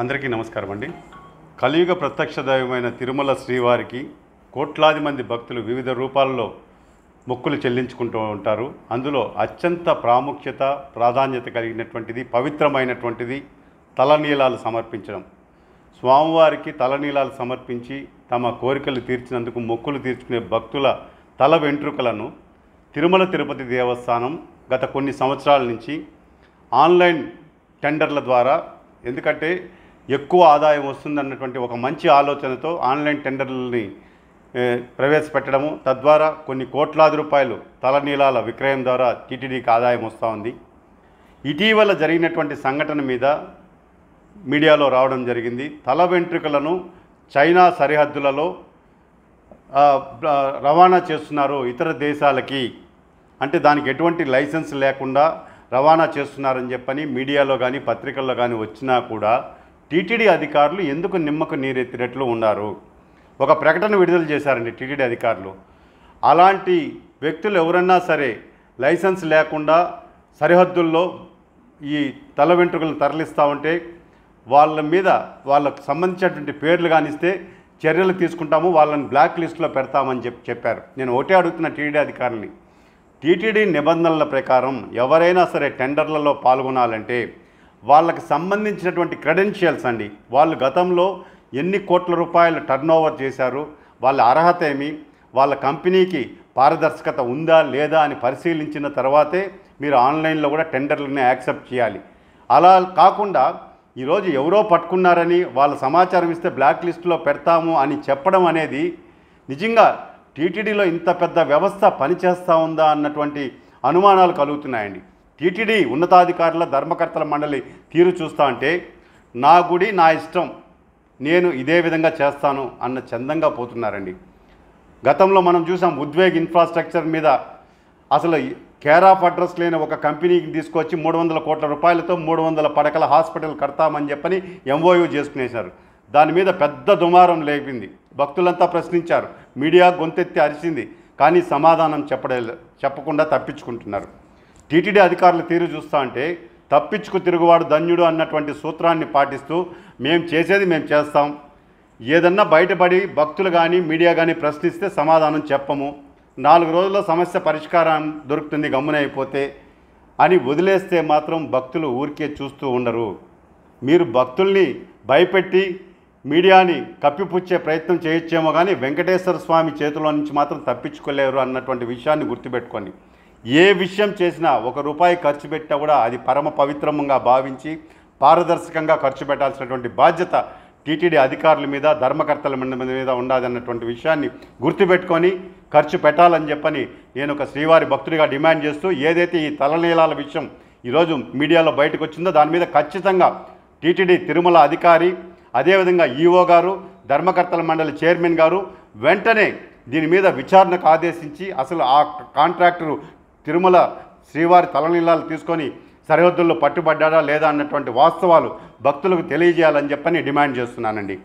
అందరికీ నమస్కారం అండి కలియుగ ప్రత్యక్ష దైవమైన తిరుమల శ్రీవారికి కోట్లాది మంది భక్తులు వివిధ రూపాల్లో మొక్కులు చెల్లించుకుంటూ ఉంటారు అందులో అత్యంత ప్రాముఖ్యత ప్రాధాన్యత కలిగినటువంటిది పవిత్రమైనటువంటిది తలనీలాలు సమర్పించడం స్వామివారికి తలనీలాలు సమర్పించి తమ కోరికలు తీర్చినందుకు మొక్కులు తీర్చుకునే భక్తుల తల వెంట్రుకలను తిరుమల తిరుపతి దేవస్థానం గత కొన్ని సంవత్సరాల నుంచి ఆన్లైన్ టెండర్ల ద్వారా ఎందుకంటే ఎక్కువ ఆదాయం వస్తుందన్నటువంటి ఒక మంచి ఆలోచనతో ఆన్లైన్ టెండర్లని ప్రవేశపెట్టడము తద్వారా కొన్ని కోట్లాది రూపాయలు తలనీలాల విక్రయం ద్వారా టీటీడీకి ఆదాయం వస్తూ ఉంది ఇటీవల జరిగినటువంటి సంఘటన మీద మీడియాలో రావడం జరిగింది తల వెంట్రుకలను చైనా సరిహద్దులలో రవాణా చేస్తున్నారు ఇతర దేశాలకి అంటే దానికి ఎటువంటి లైసెన్స్ లేకుండా రవాణా చేస్తున్నారని చెప్పని మీడియాలో కానీ పత్రికల్లో కానీ వచ్చినా కూడా టీటీడీ అధికారులు ఎందుకు నిమ్మకు నీరెత్తినట్లు ఉన్నారు ఒక ప్రకటన విడుదల చేశారండి టీటీడీ అధికారులు అలాంటి వ్యక్తులు ఎవరన్నా సరే లైసెన్స్ లేకుండా సరిహద్దుల్లో ఈ తల వెంట్రుకలను తరలిస్తూ ఉంటే వాళ్ళ మీద వాళ్ళకు సంబంధించినటువంటి పేర్లు కానిస్తే చర్యలు తీసుకుంటాము వాళ్ళని బ్లాక్ లిస్టులో పెడతామని చెప్పి చెప్పారు నేను ఒకటే అడుగుతున్న టీటీడీ అధికారులని టీటీడీ నిబంధనల ప్రకారం ఎవరైనా సరే టెండర్లలో పాల్గొనాలంటే వాళ్ళకి సంబంధించినటువంటి క్రెడెన్షియల్స్ అండి వాళ్ళు గతంలో ఎన్ని కోట్ల రూపాయలు టర్న్ ఓవర్ చేశారు వాళ్ళ అర్హత ఏమి వాళ్ళ కంపెనీకి పారదర్శకత ఉందా లేదా అని పరిశీలించిన తర్వాతే మీరు ఆన్లైన్లో కూడా టెండర్లని యాక్సెప్ట్ చేయాలి అలా కాకుండా ఈరోజు ఎవరో పట్టుకున్నారని వాళ్ళ సమాచారం ఇస్తే బ్లాక్ లిస్టులో పెడతాము అని చెప్పడం అనేది నిజంగా టీటీడీలో ఇంత పెద్ద వ్యవస్థ పనిచేస్తూ ఉందా అన్నటువంటి అనుమానాలు కలుగుతున్నాయండి టీటీడీ ఉన్నతాధికారుల ధర్మకర్తల మండలి తీరు చూస్తా అంటే నా గుడి నా ఇష్టం నేను ఇదే విధంగా చేస్తాను అన్న చందంగా పోతున్నారండి గతంలో మనం చూసాం ఉద్వేగ్ ఇన్ఫ్రాస్ట్రక్చర్ మీద అసలు కేర్ ఆఫ్ అడ్రస్ లేని ఒక కంపెనీకి తీసుకొచ్చి మూడు వందల కోట్ల రూపాయలతో మూడు వందల పడకల హాస్పిటల్ కడతామని చెప్పని ఎంఓయూ చేసుకునేశారు దాని మీద పెద్ద దుమారం లేపింది భక్తులంతా ప్రశ్నించారు మీడియా గొంతెత్తి అరిచింది కానీ సమాధానం చెప్పడే చెప్పకుండా తప్పించుకుంటున్నారు టీటీడీ అధికారుల తీరు చూస్తా అంటే తప్పించుకు తిరుగువాడు ధన్యుడు అన్నటువంటి సూత్రాన్ని పాటిస్తూ మేము చేసేది మేము చేస్తాం ఏదన్నా బయటపడి భక్తులు కానీ మీడియా కానీ ప్రశ్నిస్తే సమాధానం చెప్పము నాలుగు రోజుల్లో సమస్య పరిష్కారం దొరుకుతుంది గమ్మునైపోతే అని వదిలేస్తే మాత్రం భక్తులు ఊరికే చూస్తూ ఉండరు మీరు భక్తుల్ని భయపెట్టి మీడియాని కప్పిపుచ్చే ప్రయత్నం చేయొచ్చేమో కానీ వెంకటేశ్వర స్వామి చేతిలో నుంచి మాత్రం తప్పించుకోలేరు అన్నటువంటి విషయాన్ని గుర్తుపెట్టుకోండి ఏ విషయం చేసినా ఒక రూపాయి ఖర్చు పెట్టినా కూడా అది పరమ పవిత్రంగా భావించి పారదర్శకంగా ఖర్చు పెట్టాల్సినటువంటి బాధ్యత టీటీడీ అధికారుల మీద ధర్మకర్తల మీద ఉండాలన్నటువంటి విషయాన్ని గుర్తుపెట్టుకొని ఖర్చు పెట్టాలని చెప్పని నేను ఒక శ్రీవారి భక్తుడిగా డిమాండ్ చేస్తూ ఏదైతే ఈ తలనీలాల విషయం ఈరోజు మీడియాలో బయటకు వచ్చిందో దాని మీద ఖచ్చితంగా టీటీడీ తిరుమల అధికారి అదేవిధంగా ఈఓ గారు ధర్మకర్తల మండలి చైర్మన్ గారు వెంటనే దీని మీద విచారణకు ఆదేశించి అసలు ఆ కాంట్రాక్టరు తిరుమల శ్రీవారి తలనీలాలు తీసుకొని సరిహద్దుల్లో పట్టుబడ్డాడా లేదా అన్నటువంటి వాస్తవాలు భక్తులకు తెలియజేయాలని చెప్పని డిమాండ్ చేస్తున్నానండి